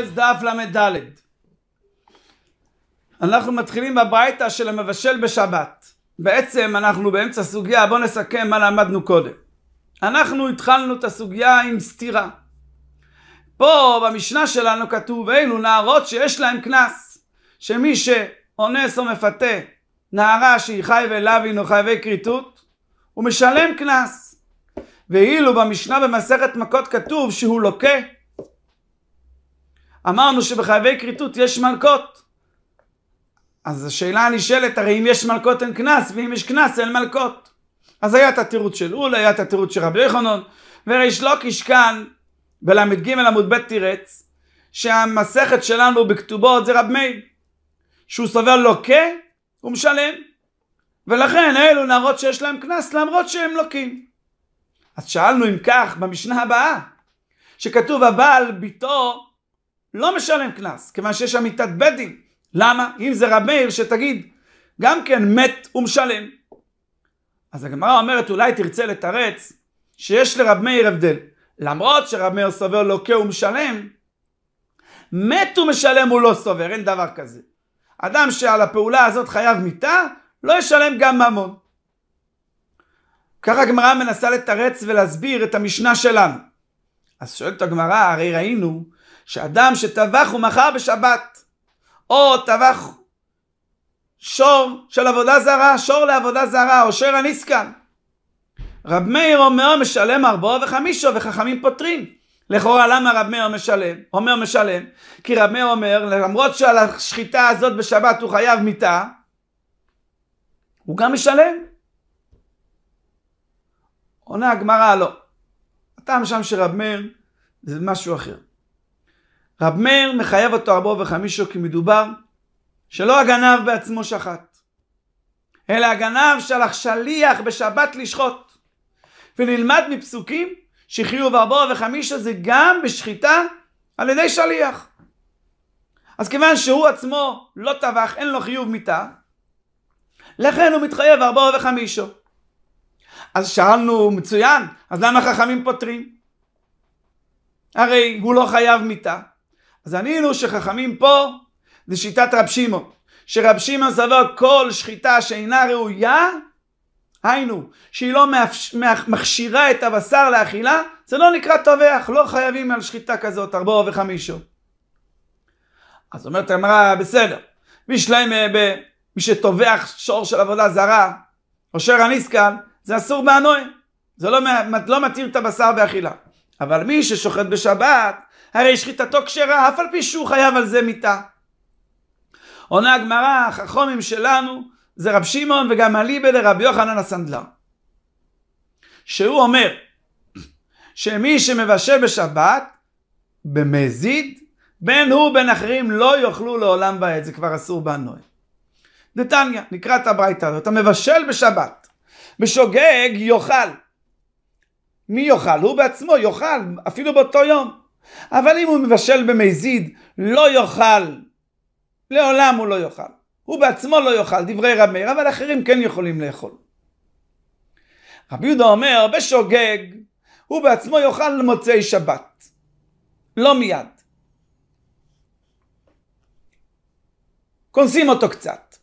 קובץ דף ל"ד. אנחנו מתחילים בברייתא של המבשל בשבת. בעצם אנחנו באמצע סוגיה, בואו נסכם מה למדנו קודם. אנחנו התחלנו את הסוגיה עם סתירה. פה במשנה שלנו כתוב אלו נערות שיש להן קנס, שמי שאונס או מפתה נערה שהיא חי לוין או חייבי כריתות, הוא משלם קנס. ואילו במשנה במסכת מכות כתוב שהוא לוקה אמרנו שבחייבי כריתות יש מלקות. אז השאלה הנשאלת, הרי אם יש מלקות אין קנס, ואם יש קנס אין מלקות. אז היה את התירוץ של אול, היה את התירוץ של רבי יוחנון, וריש לוקיש לא כאן, בל"ג עמוד ב' תירץ, שהמסכת שלנו בכתובות זה רב מאיר, שהוא סובר לוקה, לא הוא משלם. ולכן אלו נערות שיש להם קנס למרות שהם לוקים. אז שאלנו אם כך במשנה הבאה, שכתוב הבעל ביתו לא משלם קנס, כיוון שיש שם מיטת בית דין. למה? אם זה רב מאיר, שתגיד, גם כן מת ומשלם. אז הגמרא אומרת, אולי תרצה לתרץ שיש לרב מאיר הבדל. למרות שרב מאיר סובר לוקה לא ומשלם, מת ומשלם הוא לא סובר, אין דבר כזה. אדם שעל הפעולה הזאת חייב מיתה, לא ישלם גם ממון. ככה הגמרא מנסה לתרץ ולהסביר את המשנה שלנו. אז שואלת הגמרא, הרי ראינו שאדם שטבח ומכר בשבת, או טבח שור של עבודה זרה, שור לעבודה זרה, או שר הנסכן. רב מאיר אומר משלם ארבעו וחמישו וחכמים פותרים. לכאורה למה רב מאיר משלם? אומר משלם, כי רב מאיר אומר למרות שעל השחיטה הזאת בשבת הוא חייב מיתה, הוא גם משלם. עונה הגמרא לא. הטעם שם של רב מאיר זה משהו אחר. רב מאיר מחייב אותו ארבעו וחמישו כי מדובר שלא הגנב בעצמו שחט, אלא הגנב שלח שליח בשבת לשחוט. ונלמד מפסוקים שחיוב ארבעו וחמישו זה גם בשחיטה על ידי שליח. אז כיוון שהוא עצמו לא טבח, אין לו חיוב מיתה, לכן הוא מתחייב ארבעו וחמישו. אז שאלנו, מצוין, אז למה חכמים פותרים? הרי הוא לא חייב מיתה. אז ענינו שחכמים פה זה שיטת רב שימו, שרב שימו סבר כל שחיטה שאינה ראויה, היינו, שהיא לא מאפש... מכשירה את הבשר לאכילה, זה לא נקרא טובח, לא חייבים על שחיטה כזאת, ארבעו וחמישו. אז אומרת אמרה, בסדר, מי שלהם, אה, מי שטובח שור של עבודה זרה, או שר ניסקל, זה אסור בענוי, זה לא, לא מתיר את הבשר באכילה. אבל מי ששוחט בשבת, הרי שחיטתו כשרה, אף על פי שהוא חייב על זה מיתה. עונה הגמרא, החכומים שלנו, זה רב שמעון וגם אליבא לרבי יוחנן הסנדלר. שהוא אומר, שמי שמבשל בשבת, במזיד, בין הוא בין אחרים לא יאכלו לעולם בעת, זה כבר אסור בנוי. נתניה, נקרא את הברייתא הזאת, המבשל בשבת, בשוגג יאכל. מי יאכל? הוא בעצמו יאכל, אפילו באותו יום. אבל אם הוא מבשל במזיד, לא יאכל. לעולם הוא לא יאכל. הוא בעצמו לא יאכל, דברי רב מאיר, אבל אחרים כן יכולים לאכול. רבי יהודה אומר, בשוגג, הוא בעצמו יאכל למוצאי שבת. לא מיד. כונסים אותו קצת.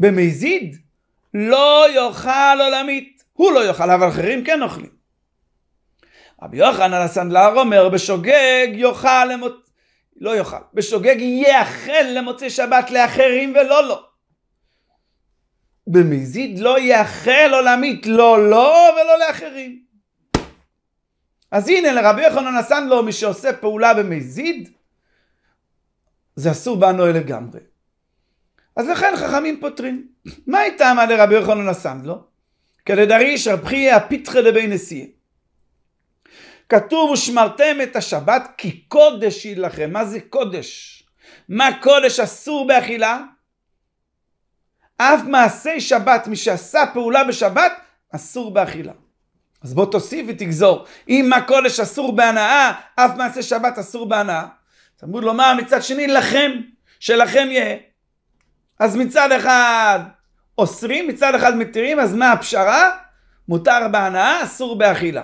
במזיד, לא יאכל עולמית. הוא לא יאכל, אבל אחרים כן אוכלים. רבי יוחנן הסנדלר אומר, בשוגג יאכל למוצ... לא יאכל, בשוגג יאכל למוצאי שבת לאחרים ולא לא. במזיד לא יאכל עולמית לא לא ולא לאחרים. אז הנה לרבי יוחנן הסנדלר, מי שעושה פעולה במזיד, זה אסור בנו לגמרי. אז לכן חכמים פותרים. מה הייתה מה לרבי יוחנן הסנדלר? כדדריש רבחי הפיתחה לבי נשיאים. כתוב ושמרתם את השבת כי קודש היא לכם. מה זה קודש? מה קודש אסור באכילה? אף מעשי שבת, מי שעשה פעולה בשבת, אסור באכילה. אז בוא תוסיף ותגזור. אם מה קודש אסור בהנאה, אף מעשה שבת אסור בהנאה. תלמוד לומר מצד שני לכם, שלכם יהיה. אז מצד אחד אוסרים, מצד אחד מתירים, אז מה הפשרה? מותר בהנאה, אסור באכילה.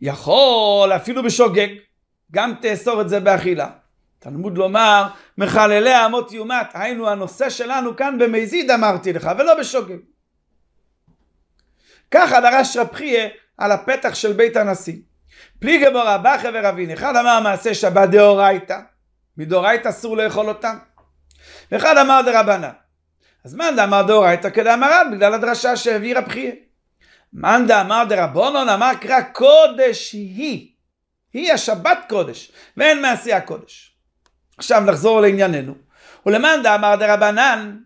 יכול אפילו בשוגג, גם תאסור את זה באכילה. תלמוד לומר, מחללי אמות יומת, היינו הנושא שלנו כאן במזיד אמרתי לך, ולא בשוגג. ככה דרש רב חייה על הפתח של בית הנשיא. פליגי בר חבר אבין, אחד אמר מעשה שבת דאורייתא, מדאורייתא אסור לאכול אותם. ואחד אמר דרבנן. אז מה אמר דאורייתא כדאמרן, בגלל הדרשה שהעביר רב חייה. מאן דאמר דרבונון אמר קרא קודש היא. היא השבת קודש, ואין מעשייה קודש. עכשיו נחזור לענייננו. ולמאן דאמר דרבנן,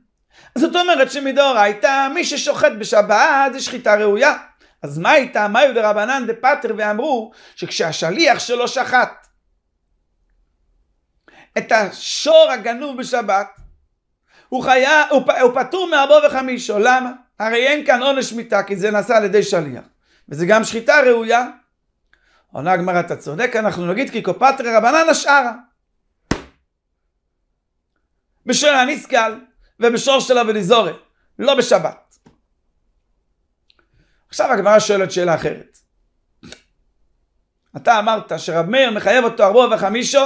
זאת אומרת שמדאורייתא, מי ששוחט בשבת זה שחיטה ראויה. אז מה איתה, מה היו דרבנן דפטר ואמרו שכשהשליח שלו שחט את השור הגנוב בשבת, הוא, חיה, הוא, הוא פטור מארבע וחמישו, למה? הרי אין כאן עונש מיתה, כי זה נעשה על ידי שליח. וזה גם שחיטה ראויה. עונה הגמרא, אתה צודק, אנחנו נגיד כי קופטרי רבנן השערה. בשל הניסקל ובשור של אבליזורי, לא בשבת. עכשיו הגמרא שואלת שאלה אחרת. אתה אמרת שרב מאיר מחייב אותו ארבוע וחמישו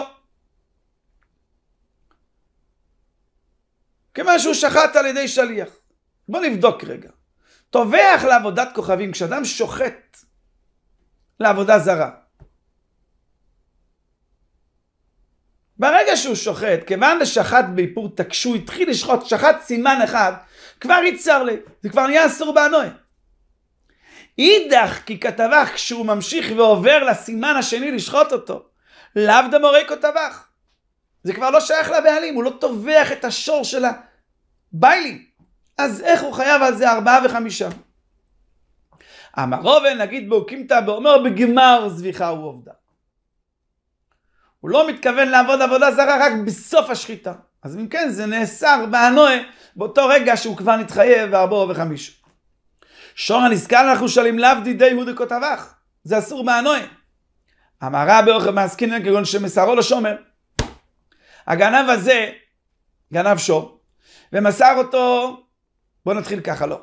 כיוון שהוא שחט על ידי שליח. בוא נבדוק רגע. טובח לעבודת כוכבים, כשאדם שוחט לעבודה זרה. ברגע שהוא שוחט, כיוון ושחט באיפור תקשו, התחיל לשחוט, שחט סימן אחד, כבר יצר לי, זה כבר נהיה אסור בענועה. אידך כי כתבח כשהוא ממשיך ועובר לסימן השני לשחוט אותו, לאו דמורי כתבך. זה כבר לא שייך לבעלים, הוא לא טובח את השור של הביילים. אז איך הוא חייב על זה ארבעה וחמישה? אמר ראובן, נגיד בו קימתא, באומר בגמר זביחה הוא עובדה. הוא לא מתכוון לעבוד עבודה זרה רק בסוף השחיטה. אז אם כן, זה נאסר באנוה באותו רגע שהוא כבר נתחייב בארבעו וחמישה. שור הנזקן אנחנו שואלים לאו דידי הוא דקותבך. זה אסור באנוה. אמר רבי אוכל מעסקינן כגון שמסרו לשומר. הגנב הזה גנב שור, ומסר אותו בואו נתחיל ככה, לא.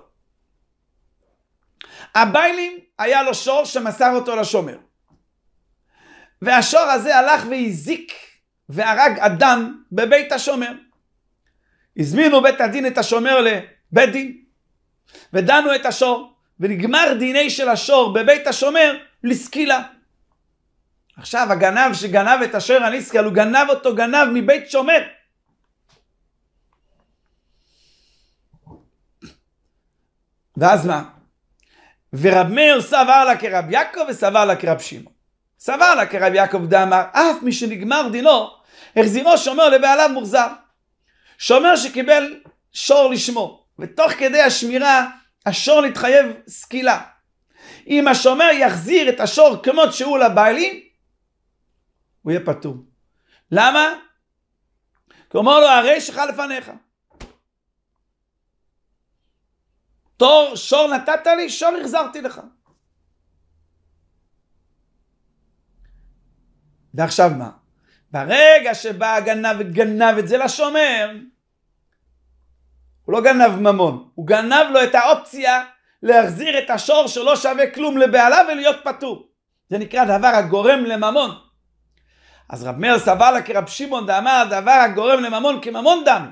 הביילים היה לו שור שמסר אותו לשומר. והשור הזה הלך והזיק והרג אדם בבית השומר. הזמינו בית הדין את השומר לבית דין, ודנו את השור, ונגמר דיני של השור בבית השומר לסקילה. עכשיו הגנב שגנב את השור הניסקל, הוא גנב אותו גנב מבית שומר. ואז מה? ורב מאיר סבר לה כרב יעקב וסבר לה כרב שמעון. סבר לה כרב יעקב דאמר, אף מי שנגמר דינו, החזירו שומר לבעליו מוחזר. שומר שקיבל שור לשמו, ותוך כדי השמירה, השור נתחייב סקילה. אם השומר יחזיר את השור כמות שהוא לבעלים, הוא יהיה פטור. למה? כי הוא אומר לו, הרי שלך לפניך. תור, שור נתת לי, שור החזרתי לך. ועכשיו מה? ברגע שבא הגנב וגנב את זה לשומר, הוא לא גנב ממון, הוא גנב לו את האופציה להחזיר את השור שלא שווה כלום לבעליו ולהיות פטור. זה נקרא דבר הגורם לממון. אז רב מאיר סבר לה כרב שמעון דאמר דבר הגורם לממון כממון דם.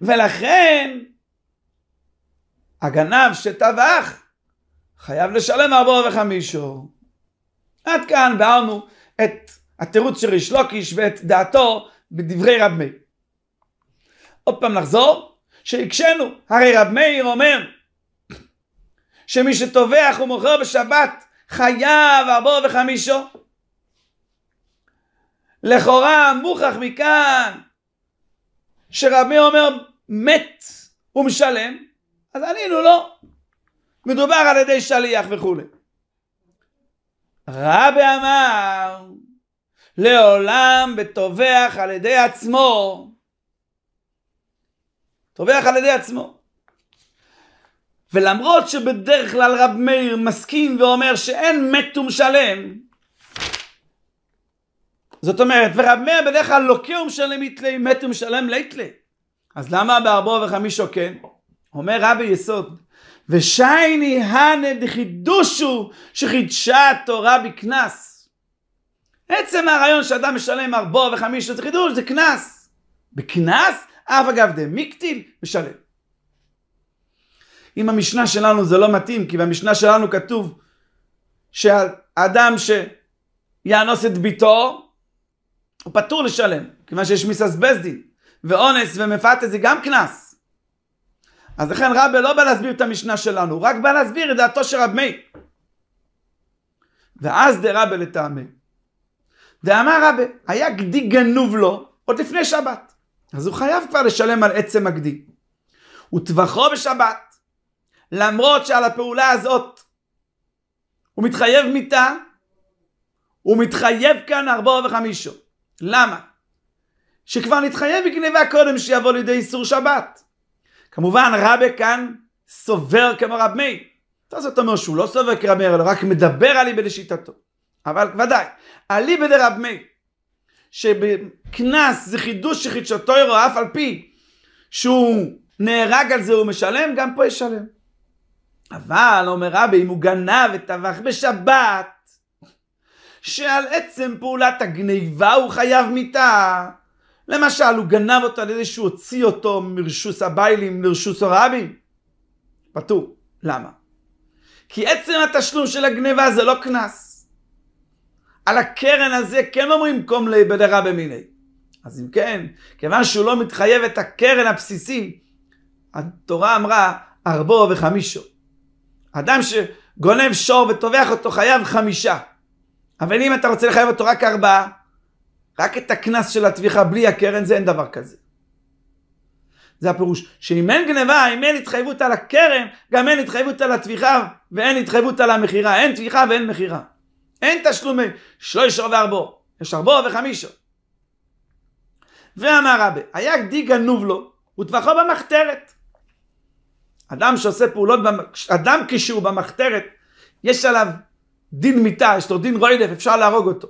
ולכן הגנב שטבח חייב לשלם ארבעו וחמישו. עד כאן בארנו את התירוץ של ריש לוקיש ואת דעתו בדברי רב מאיר. עוד פעם נחזור, שהקשינו, הרי רב מאיר אומר שמי שטובח ומוכר בשבת חייב ארבעו וחמישו. לכאורה מוכח מכאן שרבי אומר מת ומשלם, אז ענינו לא. מדובר על ידי שליח וכולי. רבי אמר, לעולם בטובח על ידי עצמו. טובח על ידי עצמו. ולמרות שבדרך כלל רב מאיר מסכים ואומר שאין מת ומשלם, זאת אומרת, ורב מאיר בדרך כלל לוקה לא ומשלם איתלי, מת ומשלם ליתלי. אז למה בארבעו וחמישו כן? אומר רבי יסוד, ושייני הנה דחידושו שחידשה התורה בקנס. עצם הרעיון שאדם משלם ארבע וחמיש זה חידוש, זה קנס. בקנס, אף אגב דמיקטין, משלם. אם המשנה שלנו זה לא מתאים, כי במשנה שלנו כתוב שהאדם שיאנוס את ביתו, הוא פטור לשלם, כיוון שיש מיסס בזדין, ואונס ומפתה זה גם קנס. אז לכן רבי לא בא להסביר את המשנה שלנו, הוא רק בא להסביר את דעתו של רב מאיר. ואז דרבי לטעמי. דאמר רבי, היה גדי גנוב לו עוד לפני שבת. אז הוא חייב כבר לשלם על עצם הגדי. וטבחו בשבת, למרות שעל הפעולה הזאת הוא מתחייב מיתה, הוא מתחייב כאן ארבעה וחמישו. למה? שכבר נתחייב בגניבה קודם שיבוא לידי איסור שבת. כמובן רבי כאן סובר כמו רב מאיר. אתה זאת אומר שהוא לא סובר כרב מאיר, אלא רק מדבר על איבד לשיטתו. אבל ודאי, על איבד רב מאיר, שבקנס זה חידוש שחידשתו ירו, אף על פי שהוא נהרג על זה הוא משלם, גם פה ישלם. אבל, אומר רבי, אם הוא גנב וטבח בשבת, שעל עצם פעולת הגניבה הוא חייב מיתה. למשל, הוא גנב אותו על ידי שהוא הוציא אותו מרשוס הביילים לרשוס הרבים. פטור. למה? כי עצם התשלום של הגניבה זה לא קנס. על הקרן הזה כן אומרים קום ליה בדרה במיני. אז אם כן, כיוון שהוא לא מתחייב את הקרן הבסיסי, התורה אמרה ארבו וחמישו. אדם שגונב שור וטובח אותו חייב חמישה. אבל אם אתה רוצה לחייב אותו רק ארבעה, רק את הקנס של הטביחה בלי הקרן, זה אין דבר כזה. זה הפירוש, שאם אין גניבה, אם אין התחייבות על הקרן, גם אין התחייבות על הטביחה ואין התחייבות על המכירה. אין טביחה ואין מכירה. אין תשלומי שלוש שלושו וארבעו, יש ארבעו וחמישו. ואמר רבי, היה די גנוב לו, וטבחו במחתרת. אדם שעושה פעולות, אדם כשהוא במחתרת, יש עליו דין מיתה, יש לו דין רוידף, אפשר להרוג אותו.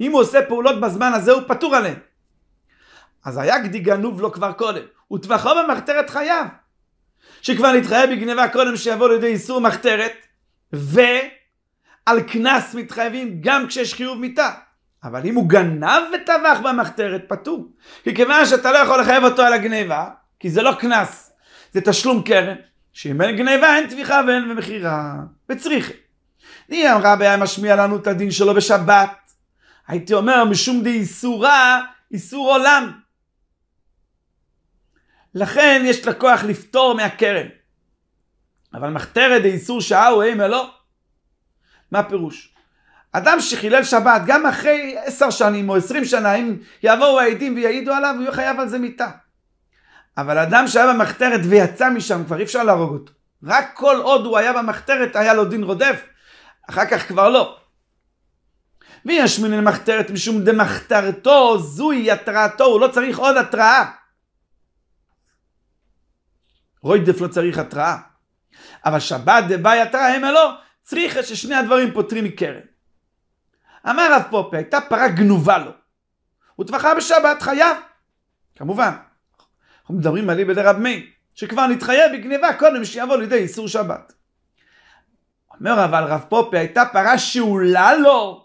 אם הוא עושה פעולות בזמן הזה, הוא פטור עליהן. אז היה גדי גנוב לו כבר קודם, וטבחו במחתרת חייו. שכבר נתחייב בגניבה קודם שיבוא לידי איסור מחתרת, ועל קנס מתחייבים גם כשיש חיוב מיתה. אבל אם הוא גנב וטבח במחתרת, פטור. כי כיוון שאתה לא יכול לחייב אותו על הגניבה, כי זה לא קנס, זה תשלום קרן, שאם אין גניבה אין טביחה ואין במכירה, וצריך. נהיה אמרה, היה משמיע לנו את הדין שלו בשבת, הייתי אומר, משום די איסורה, איסור עולם. לכן יש לה כוח לפטור מהקרן. אבל מחתרת די איסור שעה הוא אימה לא. מה הפירוש? אדם שחילל שבת, גם אחרי עשר שנים או עשרים שנה, אם יבואו העדים ויעידו עליו, הוא יהיה חייב על זה מיתה. אבל אדם שהיה במחתרת ויצא משם, כבר אי אפשר להרוג אותו. רק כל עוד הוא היה במחתרת, היה לו דין רודף. אחר כך כבר לא. ויש מינין מחתרת משום דמחתרתו, זוהי התרעתו, הוא לא צריך עוד התרעה. רוידף לא צריך התרעה. אבל שבת דבאי התרעה המה לא, צריכה ששני הדברים פותרים מקרן. אמר רב פופה, הייתה פרה גנובה לו. הוא טבחה בשבת, חייב. כמובן. אנחנו מדברים על איבד הרב מאיר, שכבר נתחייב בגניבה קודם שיבוא לידי איסור שבת. אומר אבל רב פופה, הייתה פרה שאולה לו. לא.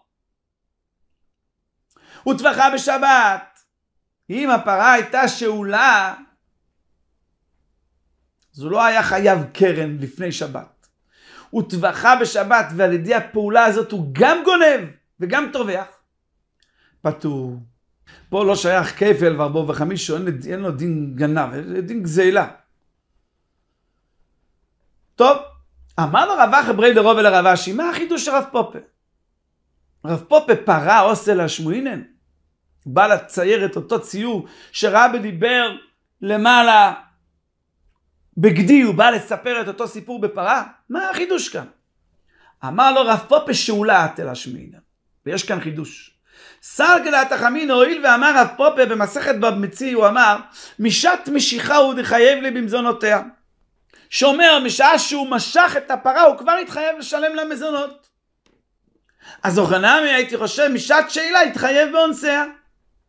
וטבחה בשבת. אם הפרה הייתה שאולה, אז הוא לא היה חייב קרן לפני שבת. הוא טבחה בשבת, ועל ידי הפעולה הזאת הוא גם גונב וגם טובח. פטור. פה לא שייך כפל וארבעו וחמישהו, אין, אין לו דין גנב, אין לו דין גזילה. טוב, אמר לו רב אחי ברי דרוב אל הרב אשי, מה החידוש של רב פופר? רב פופה פרה עושה לה שמואינן. בא לצייר את אותו ציור שרבי דיבר למעלה בגדי, הוא בא לספר את אותו סיפור בפרה? מה החידוש כאן? אמר לו רב פופה שאולת אל השמינא, ויש כאן חידוש. סרגלת החמין הואיל ואמר רב פופה במסכת בב מצי, הוא אמר, משעת משיכה הוא דחייב לי במזונותיה. שאומר, משעה שהוא משך את הפרה, הוא כבר התחייב לשלם לה מזונות. אז אוחנמי הייתי חושב משעת שאלה התחייב באונסיה.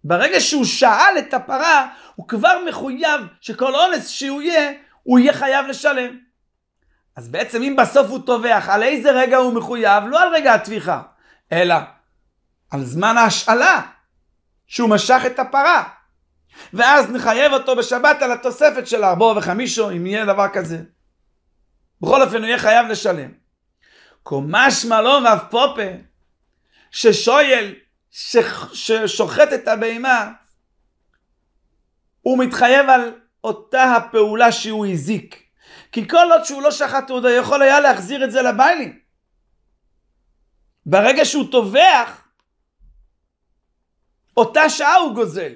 ברגע שהוא שאל את הפרה, הוא כבר מחויב שכל אונס שהוא יהיה, הוא יהיה חייב לשלם. אז בעצם אם בסוף הוא טובח, על איזה רגע הוא מחויב? לא על רגע הטביחה, אלא על זמן ההשאלה, שהוא משך את הפרה. ואז נחייב אותו בשבת על התוספת של ארבעו וחמישו, אם יהיה דבר כזה. בכל אופן, הוא יהיה חייב לשלם. קומש מלון ואף פופה, ששואל, ששוחט את הבהמה, הוא מתחייב על אותה הפעולה שהוא הזיק. כי כל עוד שהוא לא שחט, הוא יכול היה להחזיר את זה לביילים. ברגע שהוא טובח, אותה שעה הוא גוזל.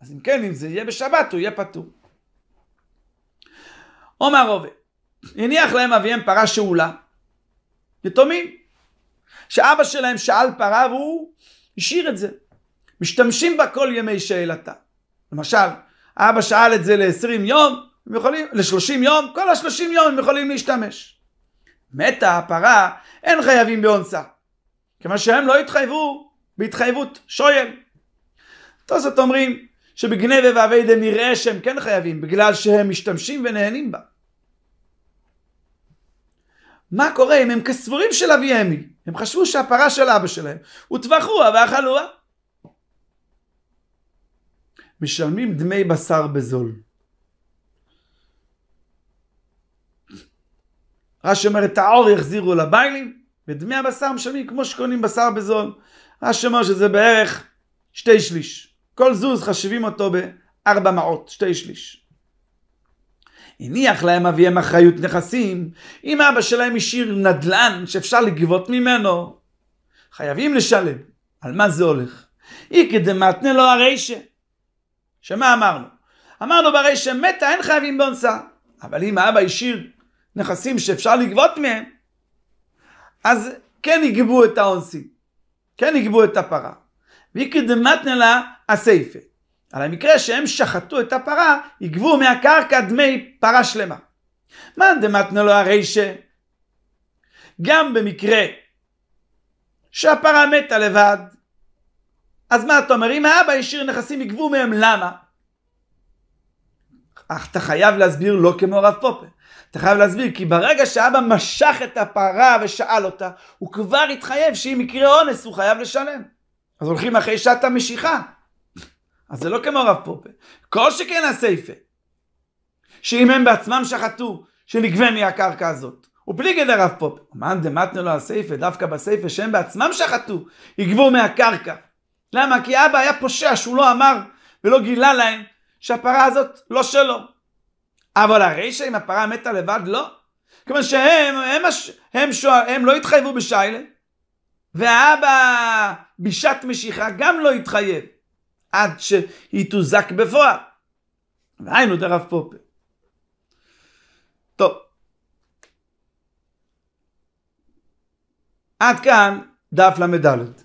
אז אם כן, אם זה יהיה בשבת, הוא יהיה פטור. עומר עובד, הניח להם אביהם פרה שאולה, יתומים. שאבא שלהם שאל פרה והוא השאיר את זה. משתמשים בה כל ימי שאלתה. למשל, אבא שאל את זה ל-20 יום, הם יכולים, ל-30 יום, כל ה-30 יום הם יכולים להשתמש. מתה הפרה, אין חייבים באונסה. כיוון שהם לא התחייבו בהתחייבות שויין. תוספות אומרים שבגנבה דה נראה שהם כן חייבים, בגלל שהם משתמשים ונהנים בה. מה קורה אם הם כסבורים של אבי אמי? הם חשבו שהפרה של אבא שלהם, וטבחוה ואכלוה. משלמים דמי בשר בזול. רש"י אומר, את העור יחזירו לביילים, ודמי הבשר משלמים כמו שקונים בשר בזול. רש"י אומר שזה בערך שתי שליש. כל זוז חשבים אותו בארבע מעות, שתי שליש. הניח להם אביהם אחריות נכסים, אם אבא שלהם השאיר נדל"ן שאפשר לגבות ממנו, חייבים לשלם. על מה זה הולך? איקא דמתנה לו הרישה. שמה אמרנו? אמרנו ברישה מתה אין חייבים באונסה. אבל אם האבא השאיר נכסים שאפשר לגבות מהם, אז כן יגבו את האונסים, כן יגבו את הפרה. ואיקא דמתנה לה הסייפה. על המקרה שהם שחטו את הפרה, יגבו מהקרקע דמי פרה שלמה. מאן דמתנא לו הרי ש... גם במקרה שהפרה מתה לבד, אז מה אתה אומר? אם האבא השאיר נכסים, יגבו מהם, למה? אך אתה חייב להסביר לא כמו הרב פופר. אתה חייב להסביר, כי ברגע שאבא משך את הפרה ושאל אותה, הוא כבר התחייב שאם יקרה אונס הוא חייב לשלם. אז הולכים אחרי שעת המשיכה. אז זה לא כמו רב פופה. כל שכן הסייפה. שאם הם בעצמם שחטו, שנגבה מהקרקע הזאת. ופליגד הרב פופה. מאן דמתנו לו הסייפה, דווקא בסייפה שהם בעצמם שחטו, יגבו מהקרקע. למה? כי אבא היה פושע שהוא לא אמר ולא גילה להם שהפרה הזאת לא שלו. אבל הרי שאם הפרה מתה לבד לא. כיוון שהם, הם, הש... הם, שואר, הם לא התחייבו בשיילה, והאבא בשעת משיכה גם לא התחייב. עד שהיא תוזק בפועל. והיינו דרב פופר. טוב. עד כאן דף ל"ד.